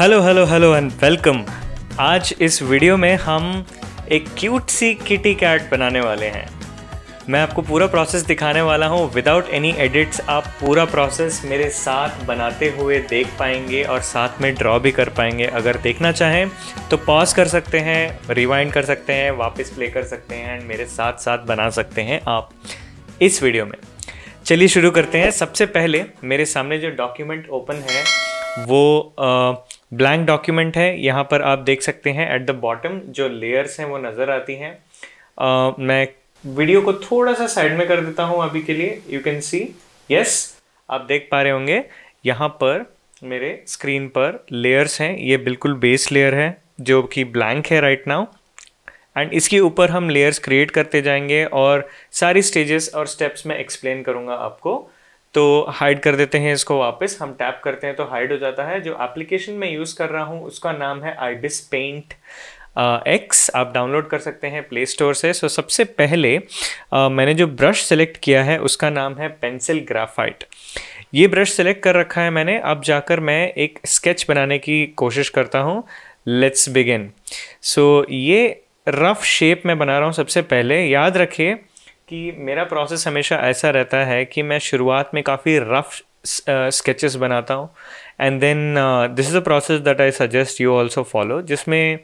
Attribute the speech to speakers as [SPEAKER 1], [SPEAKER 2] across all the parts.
[SPEAKER 1] Hello hello hello and welcome आज इस video में हम एक क्यूट सी किटी कैट बनाने वाले हैं मैं आपको पूरा प्रोसेस दिखाने वाला हूँ विदाउट एनी एडिट्स आप पूरा प्रोसेस मेरे साथ बनाते हुए देख पाएंगे और साथ में ड्रॉ भी कर पाएंगे अगर देखना चाहें तो पॉज कर सकते हैं रिवाइंड कर सकते हैं वापस प्ले कर सकते हैं एंड मेरे साथ साथ बना सकते हैं आप इस वीडियो में चलिए शुरू करते हैं सबसे पहले मेरे सामने जो डॉक्यूमेंट ओपन है वो आ, ब्लैंक डॉक्यूमेंट है यहाँ पर आप देख सकते हैं एट द बॉटम जो लेयर्स हैं वो नज़र आती हैं uh, मैं वीडियो को थोड़ा सा साइड में कर देता हूँ अभी के लिए यू कैन सी यस आप देख पा रहे होंगे यहाँ पर मेरे स्क्रीन पर लेयर्स हैं ये बिल्कुल बेस लेयर है जो कि ब्लैंक है राइट नाउ एंड इसके ऊपर हम लेयर्स क्रिएट करते जाएंगे और सारी स्टेजेस और स्टेप्स मैं एक्सप्लेन करूँगा आपको तो हाइड कर देते हैं इसको वापस हम टैप करते हैं तो हाइड हो जाता है जो एप्लीकेशन मैं यूज़ कर रहा हूँ उसका नाम है आईबिस पेंट एक्स आप डाउनलोड कर सकते हैं प्ले स्टोर से सो so, सबसे पहले uh, मैंने जो ब्रश सेलेक्ट किया है उसका नाम है पेंसिल ग्राफाइट ये ब्रश सेलेक्ट कर रखा है मैंने अब जाकर मैं एक स्केच बनाने की कोशिश करता हूँ लेट्स बिगिन सो ये रफ शेप मैं बना रहा हूँ सबसे पहले याद रखिए कि मेरा प्रोसेस हमेशा ऐसा रहता है कि मैं शुरुआत में काफ़ी रफ स्केचेस बनाता हूँ and then this is a process that I suggest you also follow जिसमें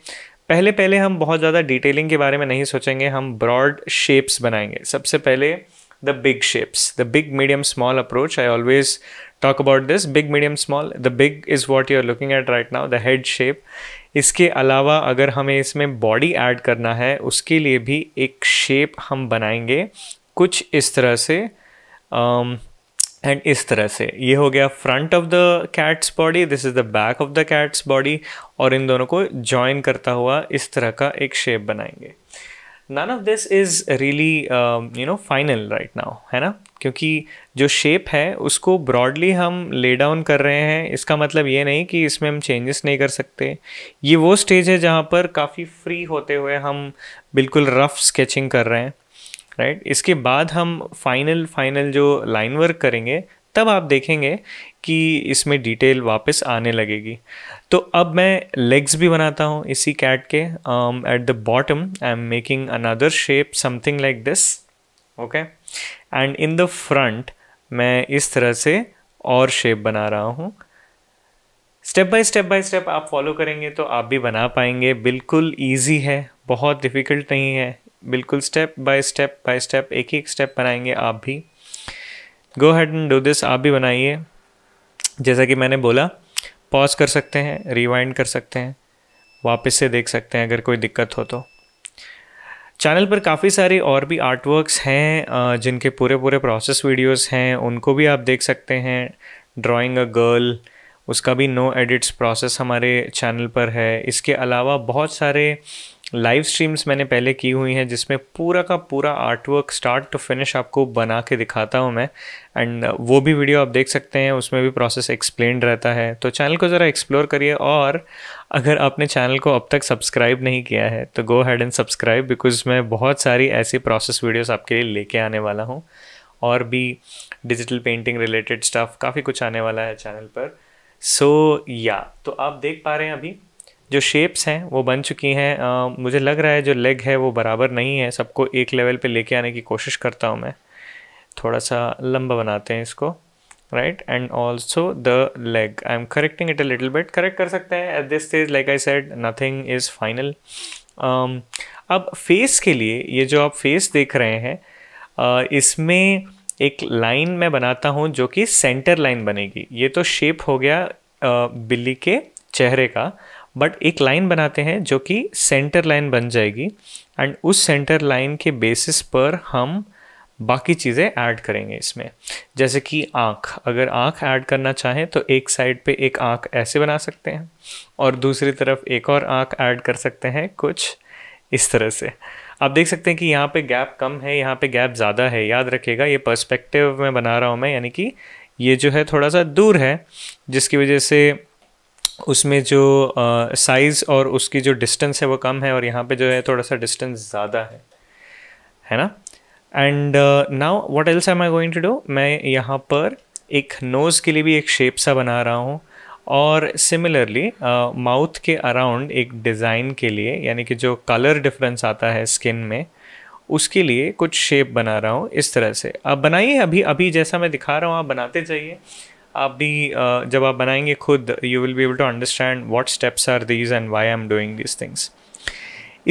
[SPEAKER 1] पहले पहले हम बहुत ज़्यादा डिटेलिंग के बारे में नहीं सोचेंगे हम ब्रॉड शेप्स बनाएंगे सबसे पहले the big shapes the big medium small approach i always talk about this big medium small the big is what you are looking at right now the head shape इसके अलावा अगर हमें इसमें body add करना है उसके लिए भी एक शेप हम बनाएंगे कुछ इस तरह से एंड um, इस तरह से ये हो गया front of the cat's body this is the back of the cat's body और इन दोनों को जॉइन करता हुआ इस तरह का एक शेप बनाएंगे none of this is really you know final right now है ना क्योंकि जो शेप है उसको ब्रॉडली हम ले डाउन कर रहे हैं इसका मतलब ये नहीं कि इसमें हम चेंजेस नहीं कर सकते ये वो स्टेज है जहाँ पर काफ़ी फ्री होते हुए हम बिल्कुल रफ स्केचिंग कर रहे हैं राइट right? इसके बाद हम फाइनल फाइनल जो लाइन वर्क करेंगे तब आप देखेंगे कि इसमें डिटेल वापस आने लगेगी तो अब मैं लेग्स भी बनाता हूँ इसी कैट के at the bottom I am making another shape something like this okay and in the front मैं इस तरह से और शेप बना रहा हूँ step by step by step आप फॉलो करेंगे तो आप भी बना पाएंगे बिल्कुल ईजी है बहुत डिफ़िकल्ट नहीं है बिल्कुल step by step by step एक एक स्टेप बनाएंगे आप भी go ahead and do this आप भी बनाइए जैसा कि मैंने बोला पॉज कर सकते हैं रिवाइंड कर सकते हैं वापस से देख सकते हैं अगर कोई दिक्कत हो तो चैनल पर काफ़ी सारे और भी आर्टवर्क्स हैं जिनके पूरे पूरे प्रोसेस वीडियोस हैं उनको भी आप देख सकते हैं ड्राइंग अ गर्ल उसका भी नो एडिट्स प्रोसेस हमारे चैनल पर है इसके अलावा बहुत सारे लाइव स्ट्रीम्स मैंने पहले की हुई हैं जिसमें पूरा का पूरा आर्टवर्क स्टार्ट टू फिनिश आपको बना के दिखाता हूँ मैं एंड uh, वो भी वीडियो आप देख सकते हैं उसमें भी प्रोसेस एक्सप्लेन रहता है तो चैनल को ज़रा एक्सप्लोर करिए और अगर आपने चैनल को अब तक सब्सक्राइब नहीं किया है तो go ahead and subscribe because मैं बहुत सारी ऐसी प्रोसेस वीडियोस आपके लिए लेके आने वाला हूँ और भी डिजिटल पेंटिंग रिलेटेड स्टफ़ काफ़ी कुछ आने वाला है चैनल पर सो so, या yeah, तो आप देख पा रहे हैं अभी जो शेप्स हैं वो बन चुकी हैं मुझे लग रहा है जो लेग है वो बराबर नहीं है सबको एक लेवल पे लेके आने की कोशिश करता हूँ मैं थोड़ा सा लंबा बनाते हैं इसको right and also the leg I am correcting it a little bit correct कर सकते हैं at this stage like I said nothing is final अब फेस के लिए ये जो आप फेस देख रहे हैं इसमें एक लाइन मैं बनाता हूँ जो कि सेंटर लाइन बनेगी ये तो शेप हो गया बिल्ली के चेहरे का बट एक लाइन बनाते हैं जो कि सेंटर लाइन बन जाएगी एंड उस सेंटर लाइन के बेसिस पर हम बाकी चीज़ें ऐड करेंगे इसमें जैसे कि आँख अगर आँख ऐड करना चाहें तो एक साइड पे एक आँख ऐसे बना सकते हैं और दूसरी तरफ एक और आँख ऐड कर सकते हैं कुछ इस तरह से आप देख सकते हैं कि यहाँ पे गैप कम है यहाँ पे गैप ज़्यादा है याद रखिएगा ये पर्सपेक्टिव में बना रहा हूँ मैं यानी कि ये जो है थोड़ा सा दूर है जिसकी वजह से उसमें जो साइज़ और उसकी जो डिस्टेंस है वो कम है और यहाँ पे जो है थोड़ा सा डिस्टेंस ज़्यादा है है ना and now what else am I going to do मैं यहाँ पर एक नोज़ के लिए भी एक शेप सा बना रहा हूँ और सिमिलरली माउथ के अराउंड एक डिज़ाइन के लिए यानी कि जो कलर डिफरेंस आता है स्किन में उसके लिए कुछ शेप बना रहा हूँ इस तरह से आप बनाइए अभी अभी जैसा मैं दिखा रहा हूँ आप बनाते जाइए आप भी जब आप बनाएंगे खुद you will be able to understand what steps are these and why I am doing these things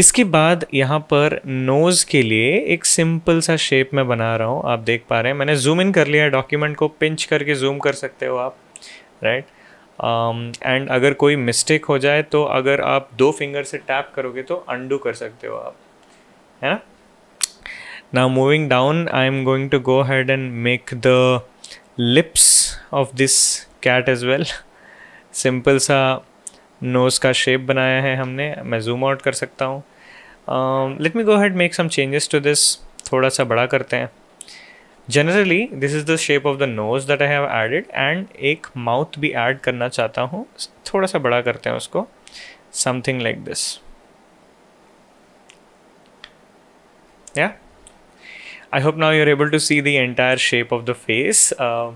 [SPEAKER 1] इसके बाद यहाँ पर नोज़ के लिए एक सिंपल सा शेप में बना रहा हूँ आप देख पा रहे हैं मैंने जूम इन कर लिया है डॉक्यूमेंट को पिंच करके जूम कर सकते हो आप राइट right? एंड um, अगर कोई मिस्टेक हो जाए तो अगर आप दो फिंगर से टैप करोगे तो अंडू कर सकते हो आप है ना moving down I am going to go ahead and make the lips of this cat as well simple सा नोज़ का शेप बनाया है हमने मैं जूम आउट कर सकता हूँ let me go ahead make some changes to this थोड़ा सा बड़ा करते हैं generally this is the shape of the nose that I have added and एक माउथ भी ऐड करना चाहता हूँ थोड़ा सा बड़ा करते हैं उसको समथिंग लाइक दिस या I hope now you're able to see the entire shape of the face. Uh,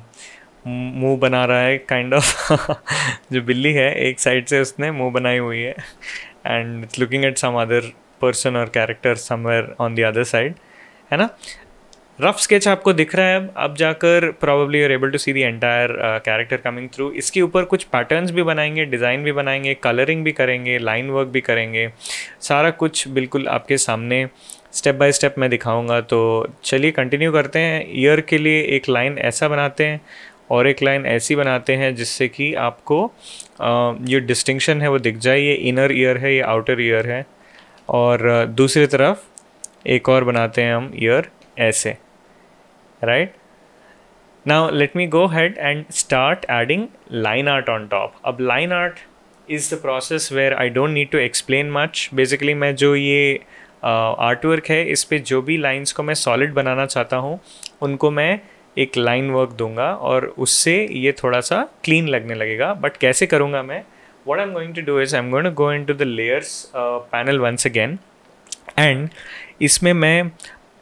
[SPEAKER 1] मुंह बना रहा है काइंड kind ऑफ of. जो बिल्ली है एक साइड से उसने मुंह बनाई हुई है and looking at some other person और character somewhere on the other side है ना रफ स्केच आपको दिख रहा है अब अब जाकर probably you're able to see the entire character coming through इसके ऊपर कुछ पैटर्न्स भी बनाएंगे डिज़ाइन भी बनाएंगे कलरिंग भी करेंगे लाइन वर्क भी करेंगे सारा कुछ बिल्कुल आपके सामने स्टेप बाय स्टेप मैं दिखाऊंगा तो चलिए कंटिन्यू करते हैं ईयर के लिए एक लाइन ऐसा बनाते हैं और एक लाइन ऐसी बनाते हैं जिससे कि आपको ये डिस्टिंक्शन है वो दिख जाए ये इनर ईयर है ये आउटर ईयर है और दूसरी तरफ एक और बनाते हैं हम ईयर ऐसे right now let me go ahead and start adding line art on top अब line art is the process where I don't need to explain much basically मैं जो ये आर्टवर्क है इस पर जो भी लाइंस को मैं सॉलिड बनाना चाहता हूँ उनको मैं एक लाइन वर्क दूंगा और उससे ये थोड़ा सा क्लीन लगने लगेगा बट कैसे करूँगा मैं what I am going to do is I am going to go in to the layers panel once again and इसमें मैं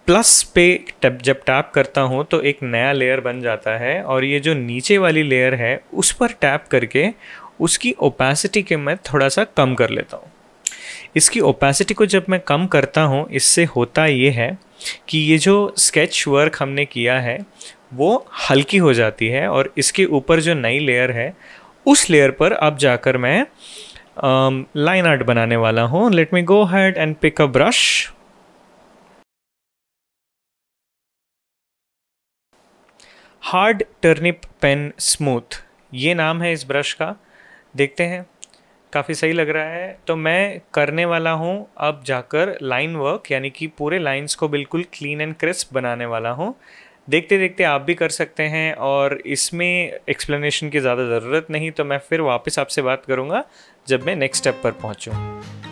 [SPEAKER 1] प्लस पे टप जब टैप करता हूँ तो एक नया लेयर बन जाता है और ये जो नीचे वाली लेयर है उस पर टैप करके उसकी ओपेसिटी के मैं थोड़ा सा कम कर लेता हूँ इसकी ओपेसिटी को जब मैं कम करता हूँ इससे होता ये है कि ये जो स्केच वर्क हमने किया है वो हल्की हो जाती है और इसके ऊपर जो नई लेयर है उस लेयर पर अब जाकर मैं लाइन आर्ट बनाने वाला हूँ let me go ahead and pick a brush hard turnip pen smooth ये नाम है इस ब्रश का देखते हैं काफ़ी सही लग रहा है तो मैं करने वाला हूँ अब जाकर लाइन वर्क यानी कि पूरे लाइंस को बिल्कुल क्लीन एंड क्रिस्प बनाने वाला हूँ देखते देखते आप भी कर सकते हैं और इसमें एक्सप्लेनेशन की ज़्यादा ज़रूरत नहीं तो मैं फिर वापस आपसे बात करूँगा जब मैं नेक्स्ट स्टेप पर पहुँचूँ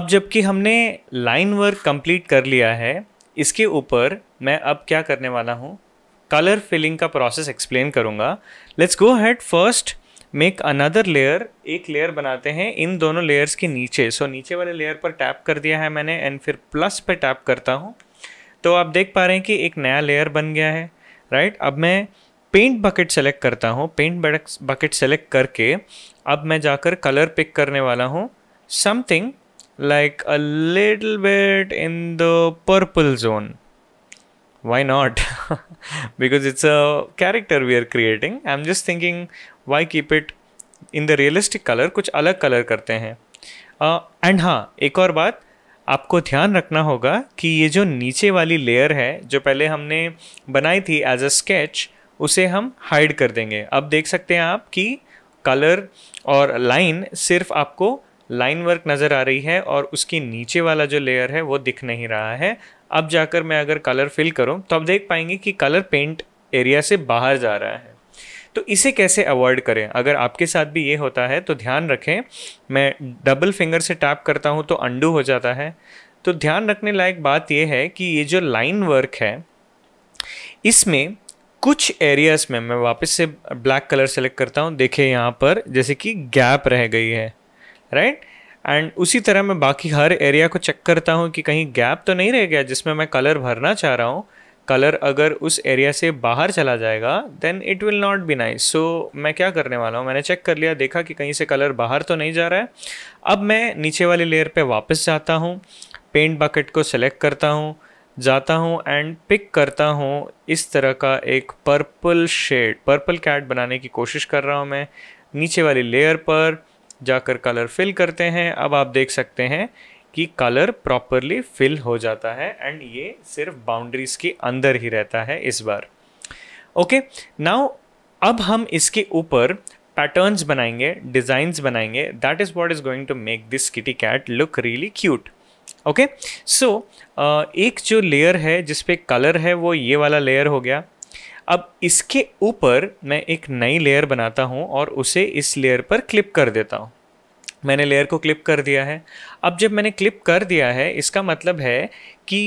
[SPEAKER 1] अब जबकि हमने लाइन वर्क कंप्लीट कर लिया है इसके ऊपर मैं अब क्या करने वाला हूँ कलर फिलिंग का प्रोसेस एक्सप्लेन करूँगा let's go ahead first make another layer एक लेयर बनाते हैं इन दोनों लेयर्स के नीचे सो so, नीचे वाले लेयर पर टैप कर दिया है मैंने एंड फिर प्लस पे टैप करता हूँ तो आप देख पा रहे हैं कि एक नया लेयर बन गया है राइट right? अब मैं पेंट बकेट सेलेक्ट करता हूँ पेंट बकेट सेलेक्ट करके अब मैं जाकर कलर पिक करने वाला हूँ something like a little bit in the purple zone why not because it's a character we are creating i'm just thinking why keep it in the realistic colour कुछ अलग colour करते हैं and uh, हाँ एक और बात आपको ध्यान रखना होगा कि ये जो नीचे वाली लेयर है जो पहले हमने बनाई थी एज अ स्केच उसे हम हाइड कर देंगे अब देख सकते हैं आप कि कलर और लाइन सिर्फ आपको लाइन वर्क नज़र आ रही है और उसकी नीचे वाला जो लेयर है वो दिख नहीं रहा है अब जाकर मैं अगर कलर फिल करूँ तो आप देख पाएंगे कि कलर पेंट एरिया से बाहर जा रहा है तो इसे कैसे अवॉइड करें अगर आपके साथ भी ये होता है तो ध्यान रखें मैं डबल फिंगर से टैप करता हूँ तो अंडू हो जाता है तो ध्यान रखने लायक बात यह है कि ये जो लाइन वर्क है इसमें कुछ एरियाज़ में मैं वापस से ब्लैक कलर सेलेक्ट करता हूँ देखिए यहाँ पर जैसे कि गैप रह गई है राइट एंड उसी तरह मैं बाकी हर एरिया को चेक करता हूँ कि कहीं गैप तो नहीं रह गया जिसमें मैं कलर भरना चाह रहा हूँ कलर अगर उस एरिया से बाहर चला जाएगा then it will not be nice so मैं क्या करने वाला हूँ मैंने चेक कर लिया देखा कि कहीं से कलर बाहर तो नहीं जा रहा है अब मैं नीचे वाले लेयर पे वापस जाता हूँ पेंट बकेट को सेलेक्ट करता हूँ जाता हूँ एंड पिक करता हूँ इस तरह का एक पर्पल शेड पर्पल कैट बनाने की कोशिश कर रहा हूँ मैं नीचे वाली लेयर पर जाकर कलर फिल करते हैं अब आप देख सकते हैं कि कलर प्रॉपरली फिल हो जाता है एंड ये सिर्फ बाउंड्रीज के अंदर ही रहता है इस बार ओके नाउ अब हम इसके ऊपर पैटर्न्स बनाएंगे डिज़ाइंस बनाएंगे that is what is going to make this kitty cat look really cute okay so एक जो लेयर है जिसपे कलर है वो ये वाला लेयर हो गया अब इसके ऊपर मैं एक नई लेयर बनाता हूँ और उसे इस लेयर पर क्लिप कर देता हूँ मैंने लेयर को क्लिप कर दिया है अब जब मैंने क्लिप कर दिया है इसका मतलब है कि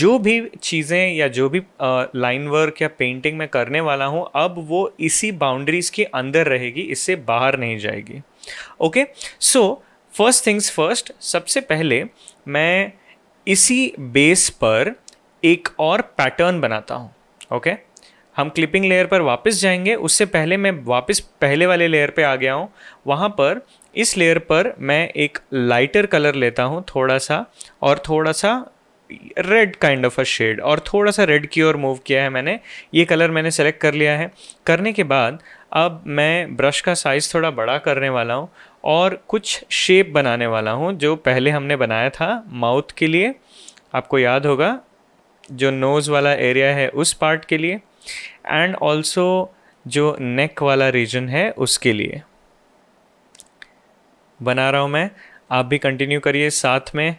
[SPEAKER 1] जो भी चीज़ें या जो भी लाइन वर्क या पेंटिंग मैं करने वाला हूँ अब वो इसी बाउंड्रीज़ के अंदर रहेगी इससे बाहर नहीं जाएगी okay so first things first सबसे पहले मैं इसी बेस पर एक और पैटर्न बनाता हूँ ओके okay? हम क्लिपिंग लेयर पर वापस जाएंगे उससे पहले मैं वापस पहले वाले लेयर पे आ गया हूँ वहाँ पर इस लेयर पर मैं एक लाइटर कलर लेता हूँ थोड़ा सा और थोड़ा सा red kind of a shade और थोड़ा सा रेड की ओर मूव किया है मैंने ये कलर मैंने सेलेक्ट कर लिया है करने के बाद अब मैं ब्रश का साइज़ थोड़ा बड़ा करने वाला हूँ और कुछ शेप बनाने वाला हूँ जो पहले हमने बनाया था माउथ के लिए आपको याद होगा जो नोज़ वाला एरिया है उस पार्ट के लिए एंड ऑल्सो जो नेक वाला रीजन है उसके लिए बना रहा हूँ मैं आप भी कंटिन्यू करिए साथ में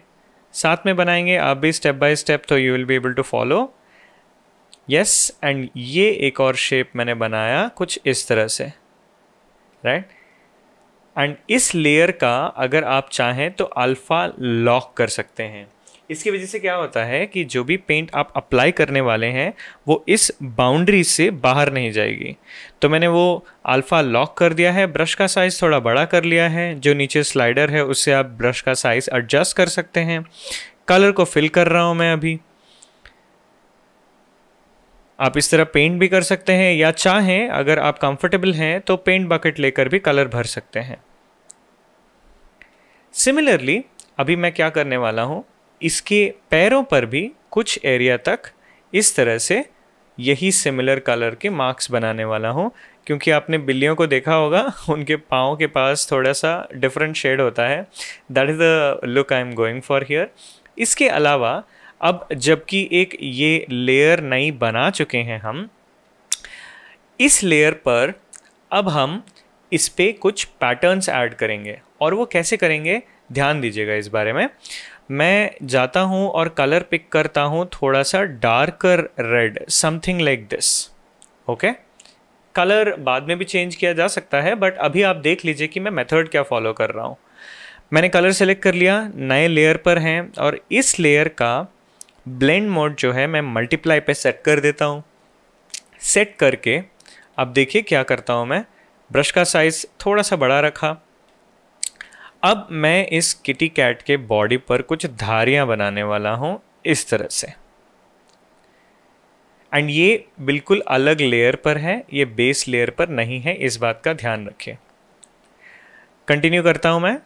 [SPEAKER 1] साथ में बनाएंगे आप भी स्टेप बाय स्टेप तो you will be able to follow yes and ये एक और शेप मैंने बनाया कुछ इस तरह से राइट right? एंड इस लेयर का अगर आप चाहें तो अल्फ़ा लॉक कर सकते हैं इसकी वजह से क्या होता है कि जो भी पेंट आप अप्लाई करने वाले हैं वो इस बाउंड्री से बाहर नहीं जाएगी तो मैंने वो अल्फ़ा लॉक कर दिया है ब्रश का साइज़ थोड़ा बड़ा कर लिया है जो नीचे स्लाइडर है उससे आप ब्रश का साइज़ एडजस्ट कर सकते हैं कलर को फिल कर रहा हूँ मैं अभी आप इस तरह पेंट भी कर सकते हैं या चाहें अगर आप कंफर्टेबल हैं तो पेंट बकेट लेकर भी कलर भर सकते हैं सिमिलरली अभी मैं क्या करने वाला हूँ इसके पैरों पर भी कुछ एरिया तक इस तरह से यही सिमिलर कलर के मार्क्स बनाने वाला हूँ क्योंकि आपने बिल्लियों को देखा होगा उनके पाँव के पास थोड़ा सा डिफरेंट शेड होता है that is the look I am going for here इसके अलावा अब जबकि एक ये लेयर नई बना चुके हैं हम इस लेयर पर अब हम इस पर कुछ पैटर्न्स ऐड करेंगे और वो कैसे करेंगे ध्यान दीजिएगा इस बारे में मैं जाता हूँ और कलर पिक करता हूँ थोड़ा सा darker red something like this okay colour बाद में भी चेंज किया जा सकता है बट अभी आप देख लीजिए कि मैं मेथड क्या फॉलो कर रहा हूँ मैंने कलर सेलेक्ट कर लिया नए लेयर पर हैं और इस लेयर का ब्लेंड मोड जो है मैं मल्टीप्लाई पे सेट कर देता हूँ सेट करके अब देखिए क्या करता हूँ मैं ब्रश का साइज़ थोड़ा सा बड़ा रखा अब मैं इस किटी कैट के बॉडी पर कुछ धारियां बनाने वाला हूं इस तरह से एंड ये बिल्कुल अलग लेयर पर है ये बेस लेयर पर नहीं है इस बात का ध्यान रखिए कंटिन्यू करता हूं मैं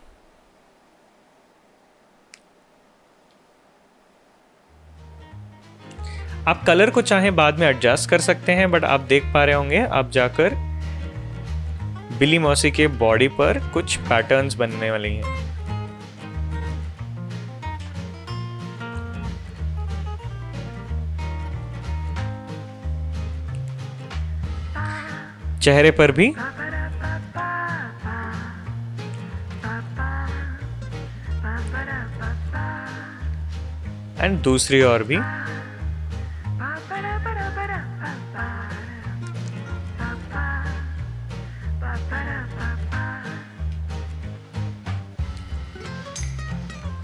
[SPEAKER 1] आप कलर को चाहे बाद में एडजस्ट कर सकते हैं बट आप देख पा रहे होंगे आप जाकर बिली मौसी के बॉडी पर कुछ पैटर्न्स बनने वाली हैं चेहरे पर भी एंड दूसरी और भी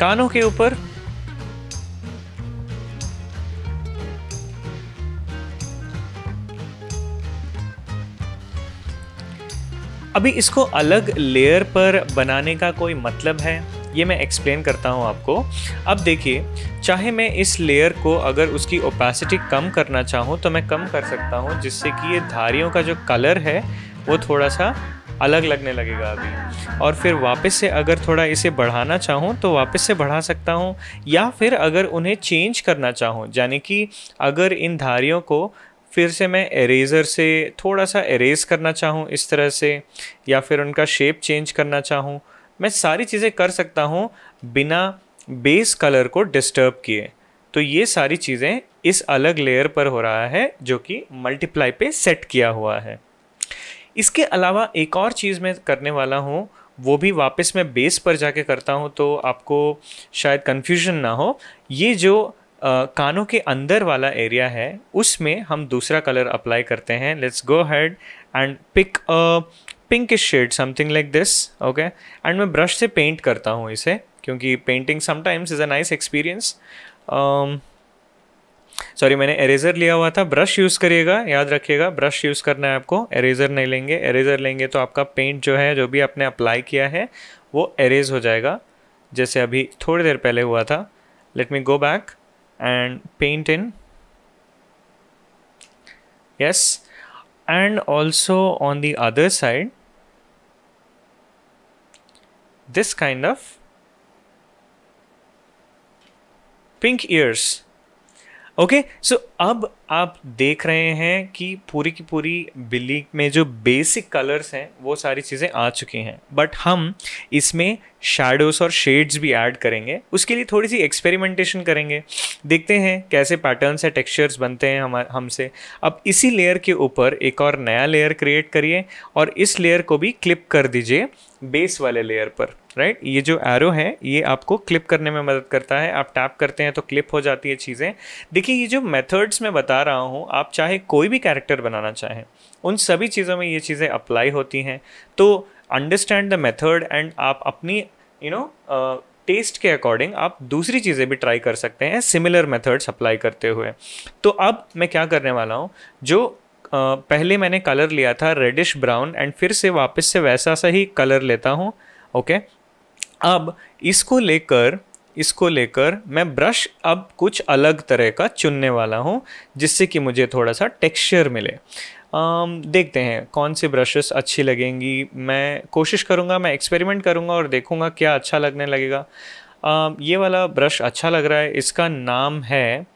[SPEAKER 1] कानों के ऊपर अभी इसको अलग लेयर पर बनाने का कोई मतलब है ये मैं एक्सप्लेन करता हूँ आपको अब देखिए चाहे मैं इस लेयर को अगर उसकी ओपेसिटी कम करना चाहूँ तो मैं कम कर सकता हूँ जिससे कि ये धारियों का जो कलर है वो थोड़ा सा अलग लगने लगेगा अभी और फिर वापस से अगर थोड़ा इसे बढ़ाना चाहूँ तो वापस से बढ़ा सकता हूँ या फिर अगर उन्हें चेंज करना चाहूँ यानी कि अगर इन धारियों को फिर से मैं इरेजर से थोड़ा सा इरेज़ करना चाहूँ इस तरह से या फिर उनका शेप चेंज करना चाहूँ मैं सारी चीज़ें कर सकता हूँ बिना बेस कलर को डिस्टर्ब किए तो ये सारी चीज़ें इस अलग लेयर पर हो रहा है जो कि मल्टीप्लाई पे सेट किया हुआ है इसके अलावा एक और चीज़ मैं करने वाला हूँ वो भी वापस मैं बेस पर जाके करता हूँ तो आपको शायद कन्फ्यूजन ना हो ये जो आ, कानों के अंदर वाला एरिया है उसमें हम दूसरा कलर अप्लाई करते हैं let's go ahead and pick a pink shade something like this okay and मैं ब्रश से पेंट करता हूँ इसे क्योंकि painting sometimes is a nice experience sorry मैंने एरेजर लिया हुआ था ब्रश यूज़ करिएगा याद रखिएगा ब्रश यूज़ करना है आपको एरेजर नहीं लेंगे एरेजर लेंगे तो आपका पेंट जो है जो भी आपने अप्लाई किया है वो एरेज हो जाएगा जैसे अभी थोड़ी देर पहले हुआ था let me go back and paint in yes and also on the other side this kind of pink ears okay okay, so so अब आप देख रहे हैं कि पूरी की पूरी बिल्ली में जो बेसिक कलर्स हैं वो सारी चीज़ें आ चुकी हैं बट हम इसमें शेडोज और शेड्स भी ऐड करेंगे उसके लिए थोड़ी सी एक्सपेरिमेंटेशन करेंगे देखते हैं कैसे पैटर्न्स या टेक्सचर्स बनते हैं हम हमसे अब इसी लेयर के ऊपर एक और नया लेयर क्रिएट करिए और इस लेयर को भी क्लिप कर दीजिए बेस वाले लेयर पर राइट right? ये जो एरो है ये आपको क्लिप करने में मदद करता है आप टैप करते हैं तो क्लिप हो जाती है चीज़ें देखिए ये जो मेथड्स मैं बता रहा हूँ आप चाहे कोई भी कैरेक्टर बनाना चाहें उन सभी चीज़ों में ये चीज़ें अप्लाई होती हैं तो अंडरस्टैंड द मेथड एंड आप अपनी यू नो टेस्ट के अकॉर्डिंग आप दूसरी चीज़ें भी ट्राई कर सकते हैं सिमिलर मेथड्स अप्लाई करते हुए तो अब मैं क्या करने वाला हूँ जो Uh, पहले मैंने कलर लिया था रेडिश ब्राउन एंड फिर से वापस से वैसा सा ही कलर लेता हूँ ओके okay? अब इसको लेकर इसको लेकर मैं ब्रश अब कुछ अलग तरह का चुनने वाला हूँ जिससे कि मुझे थोड़ा सा टेक्सचर मिले आम, देखते हैं कौन सी ब्रशेस अच्छी लगेंगी मैं कोशिश करूँगा मैं एक्सपेरिमेंट करूँगा और देखूँगा क्या अच्छा लगने लगेगा आम, ये वाला ब्रश अच्छा लग रहा है इसका नाम है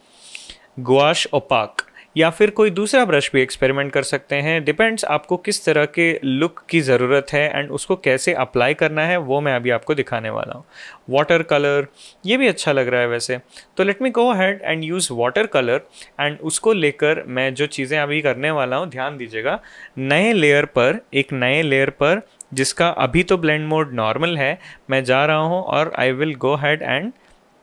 [SPEAKER 1] गुआश ओपाक या फिर कोई दूसरा ब्रश भी एक्सपेरिमेंट कर सकते हैं डिपेंड्स आपको किस तरह के लुक की ज़रूरत है एंड उसको कैसे अप्लाई करना है वो मैं अभी आपको दिखाने वाला हूँ वाटर कलर ये भी अच्छा लग रहा है वैसे तो let me go ahead and use water colour and उसको लेकर मैं जो चीज़ें अभी करने वाला हूँ ध्यान दीजिएगा नए लेयर पर एक नए लेयर पर जिसका अभी तो ब्लेंड मोड नॉर्मल है मैं जा रहा हूँ और I will go ahead and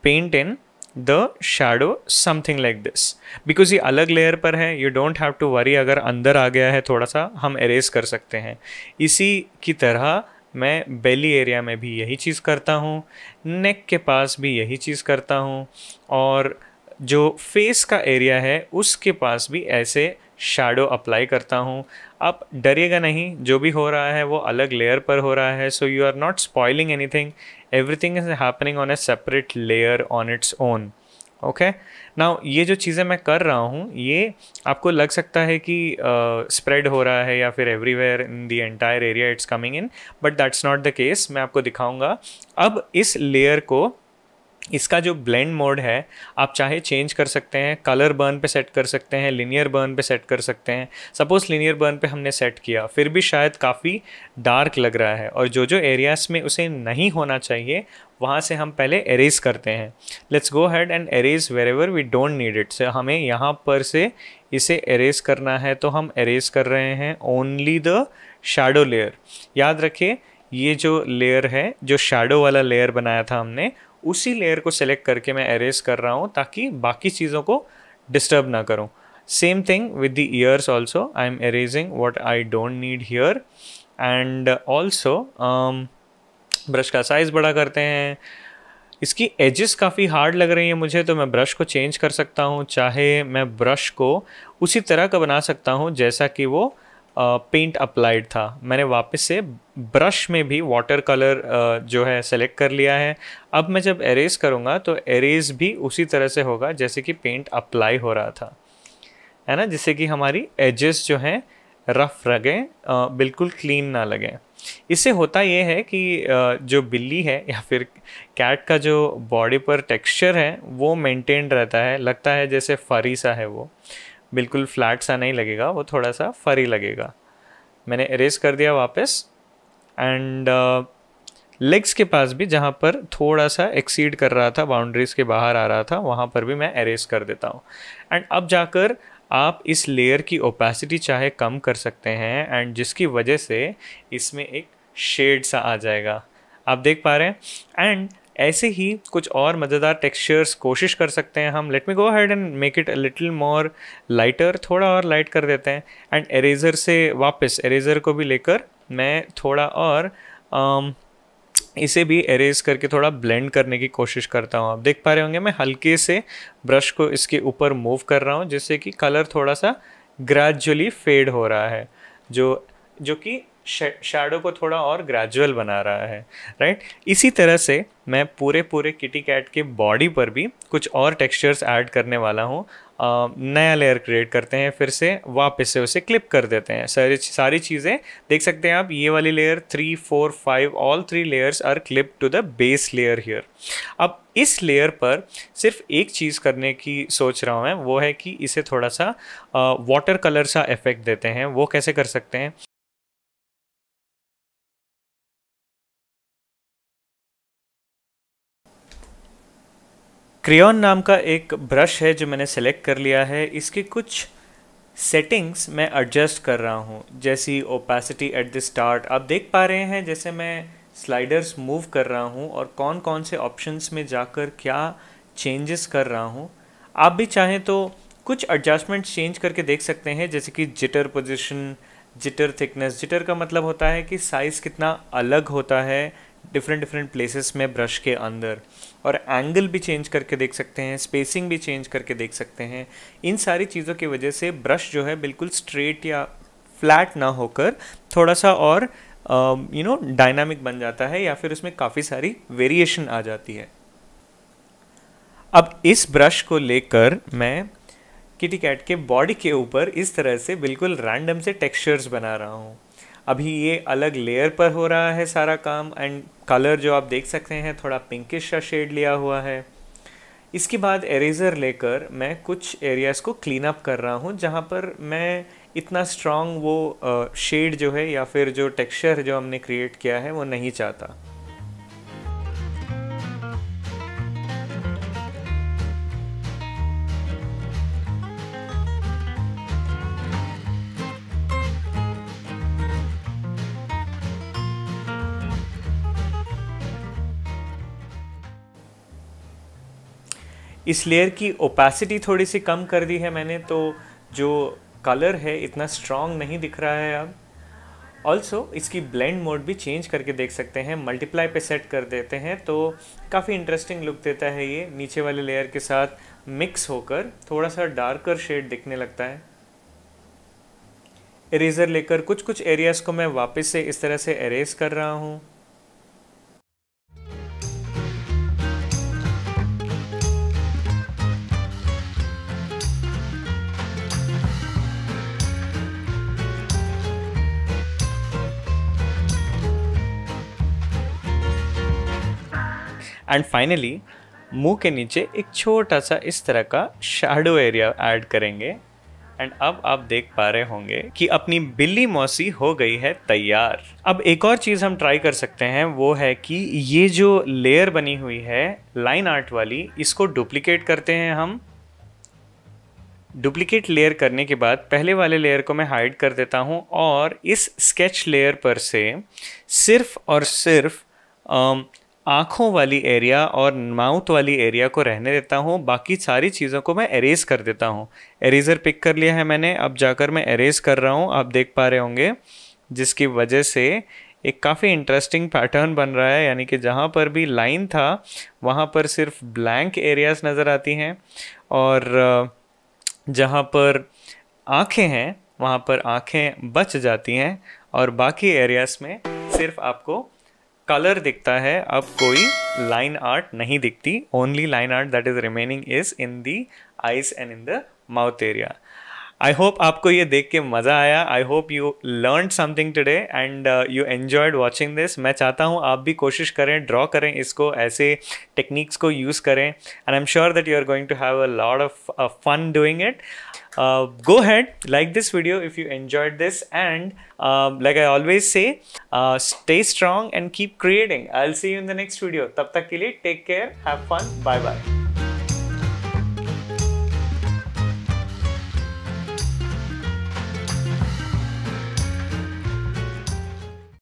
[SPEAKER 1] paint in the shadow something like this because ये अलग लेयर पर है you don't have to worry अगर अंदर आ गया है थोड़ा सा हम एरेज कर सकते हैं इसी की तरह मैं बेली एरिया में भी यही चीज़ करता हूँ नेक के पास भी यही चीज़ करता हूँ और जो फेस का एरिया है उसके पास भी ऐसे शेडो अप्लाई करता हूँ आप डरिएगा नहीं जो भी हो रहा है वो अलग लेयर पर हो रहा है so you are not spoiling anything everything is happening on a separate layer on its own okay ना ये जो चीज़ें मैं कर रहा हूँ ये आपको लग सकता है कि स्प्रेड uh, हो रहा है या फिर everywhere in the entire area it's coming in but that's not the case मैं आपको दिखाऊंगा अब इस लेयर को इसका जो ब्लेंड मोड है आप चाहे चेंज कर सकते हैं कलर बर्न पे सेट कर सकते हैं लीनियर बर्न पे सेट कर सकते हैं सपोज़ लिनियर बर्न पे हमने सेट किया फिर भी शायद काफ़ी डार्क लग रहा है और जो जो एरियाज़ में उसे नहीं होना चाहिए वहाँ से हम पहले एरेज करते हैं let's go ahead and erase wherever we don't need it so हमें यहाँ पर से इसे एरेज करना है तो हम एरेज कर रहे हैं ओनली द शेडो लेयर याद रखिए ये जो लेयर है जो शेडो वाला लेयर बनाया था हमने उसी लेयर को सेलेक्ट करके मैं अरेज कर रहा हूँ ताकि बाकी चीज़ों को डिस्टर्ब ना करूँ same thing with the ears also I am erasing what I don't need here and also brush का साइज़ बड़ा करते हैं इसकी एजेस काफ़ी हार्ड लग रही है मुझे तो मैं ब्रश को चेंज कर सकता हूँ चाहे मैं ब्रश को उसी तरह का बना सकता हूँ जैसा कि वो पेंट अप्लाइड था मैंने वापस से ब्रश में भी वाटर कलर जो है सेलेक्ट कर लिया है अब मैं जब एरेज करूँगा तो एरेज भी उसी तरह से होगा जैसे कि पेंट अप्लाई हो रहा था है ना जिससे कि हमारी एजेस जो हैं रफ लगें बिल्कुल क्लीन ना लगें इससे होता ये है कि जो बिल्ली है या फिर कैट का जो बॉडी पर टेक्सचर है वो मेंटेन रहता है लगता है जैसे फरी सा है वो बिल्कुल फ्लैट सा नहीं लगेगा वो थोड़ा सा फरी लगेगा मैंने इरेज कर दिया वापस एंड लेग्स uh, के पास भी जहाँ पर थोड़ा सा एक्सीड कर रहा था बाउंड्रीज़ के बाहर आ रहा था वहाँ पर भी मैं इरेज कर देता हूँ एंड अब जाकर आप इस लेयर की ओपेसिटी चाहे कम कर सकते हैं एंड जिसकी वजह से इसमें एक शेड सा आ जाएगा आप देख पा रहे हैं एंड ऐसे ही कुछ और मज़ेदार टेक्सचर्स कोशिश कर सकते हैं हम let me go ahead and make it little more lighter थोड़ा और लाइट कर देते हैं एंड एरेज़र से वापस एरेज़र को भी लेकर मैं थोड़ा और um, इसे भी एरेज करके थोड़ा ब्लेंड करने की कोशिश करता हूँ आप देख पा रहे होंगे मैं हल्के से ब्रश को इसके ऊपर मूव कर रहा हूँ जिससे कि कलर थोड़ा सा ग्रेजुअली फेड हो रहा है जो जो कि शेडो को थोड़ा और ग्रेजुअल बना रहा है राइट इसी तरह से मैं पूरे पूरे किटी कैट के बॉडी पर भी कुछ और टेक्सचर्स ऐड करने वाला हूँ नया लेयर क्रिएट करते हैं फिर से वापस से उसे क्लिप कर देते हैं सारी सारी चीज़ें देख सकते हैं आप ये वाली layer three four five all three layers are clip to the base layer here अब इस लेयर पर सिर्फ एक चीज़ करने की सोच रहा हूँ मैं वो है कि इसे थोड़ा सा वाटर कलर सा इफेक्ट देते हैं वो कैसे कर सकते हैं क्रेन नाम का एक ब्रश है जो मैंने सेलेक्ट कर लिया है इसके कुछ सेटिंग्स मैं एडजस्ट कर रहा हूँ जैसी ओपेसिटी एट द स्टार्ट आप देख पा रहे हैं जैसे मैं स्लाइडर्स मूव कर रहा हूँ और कौन कौन से ऑप्शंस में जाकर क्या चेंजेस कर रहा हूँ आप भी चाहें तो कुछ एडजस्टमेंट चेंज करके देख सकते हैं जैसे कि jitter position jitter thickness jitter का मतलब होता है कि साइज़ कितना अलग होता है डिफरेंट डिफरेंट प्लेसेस में ब्रश के अंदर और एंगल भी चेंज करके देख सकते हैं स्पेसिंग भी चेंज करके देख सकते हैं इन सारी चीज़ों की वजह से ब्रश जो है बिल्कुल स्ट्रेट या फ्लैट ना होकर थोड़ा सा और यू नो डायनामिक बन जाता है या फिर उसमें काफ़ी सारी वेरिएशन आ जाती है अब इस ब्रश को लेकर मैं किटी कैट के बॉडी के ऊपर इस तरह से बिल्कुल रैंडम से टेक्सचर्स बना रहा हूँ अभी ये अलग लेयर पर हो रहा है सारा काम एंड कलर जो आप देख सकते हैं थोड़ा पिंकिश का शेड लिया हुआ है इसके बाद एरेज़र लेकर मैं कुछ एरियाज़ को क्लीन अप कर रहा हूँ जहाँ पर मैं इतना स्ट्रॉन्ग वो शेड जो है या फिर जो टेक्सचर जो हमने क्रिएट किया है वो नहीं चाहता इस लेयर की ओपेसिटी थोड़ी सी कम कर दी है मैंने तो जो कलर है इतना स्ट्रॉन्ग नहीं दिख रहा है अब ऑल्सो इसकी ब्लेंड मोड भी चेंज करके देख सकते हैं मल्टीप्लाई पे सेट कर देते हैं तो काफ़ी इंटरेस्टिंग लुक देता है ये नीचे वाले लेयर के साथ मिक्स होकर थोड़ा सा डार्कर शेड दिखने लगता है इरेज़र लेकर कुछ कुछ एरियाज़ को मैं वापस से इस तरह से एरेज कर रहा हूँ एंड फाइनली मुंह के नीचे एक छोटा सा इस तरह का शेडो एरिया ऐड करेंगे एंड अब आप देख पा रहे होंगे कि अपनी बिल्ली मौसी हो गई है तैयार अब एक और चीज़ हम ट्राई कर सकते हैं वो है कि ये जो लेयर बनी हुई है लाइन आर्ट वाली इसको डुप्लीकेट करते हैं हम डुप्लीकेट लेयर करने के बाद पहले वाले लेयर को मैं हाइड कर देता हूँ और इस स्केच लेयर पर से सिर्फ और सिर्फ um, आँखों वाली एरिया और माउथ वाली एरिया को रहने देता हूँ बाकी सारी चीज़ों को मैं एरेज कर देता हूँ एरेज़र पिक कर लिया है मैंने अब जाकर मैं एरेज कर रहा हूँ आप देख पा रहे होंगे जिसकी वजह से एक काफ़ी इंटरेस्टिंग पैटर्न बन रहा है यानी कि जहाँ पर भी लाइन था वहाँ पर सिर्फ ब्लैंक एरियाज नज़र आती हैं और जहाँ पर आँखें हैं वहाँ पर आँखें बच जाती हैं और बाकी एरियाज़ में सिर्फ आपको कलर दिखता है अब कोई लाइन आर्ट नहीं दिखती only line art that is remaining is in the eyes and in the mouth area I hope आपको ये देख के मज़ा आया I hope you learn something today and you enjoyed watching this मैं चाहता हूँ आप भी कोशिश करें ड्रॉ करें इसको ऐसे टेक्निक्स को यूज़ करें and I am sure that you are going to have a lot of fun doing it uh, go ahead like this video if you enjoyed this and um, like i always say uh, stay strong and keep creating i'll see you in the next video tab tak take care have fun bye bye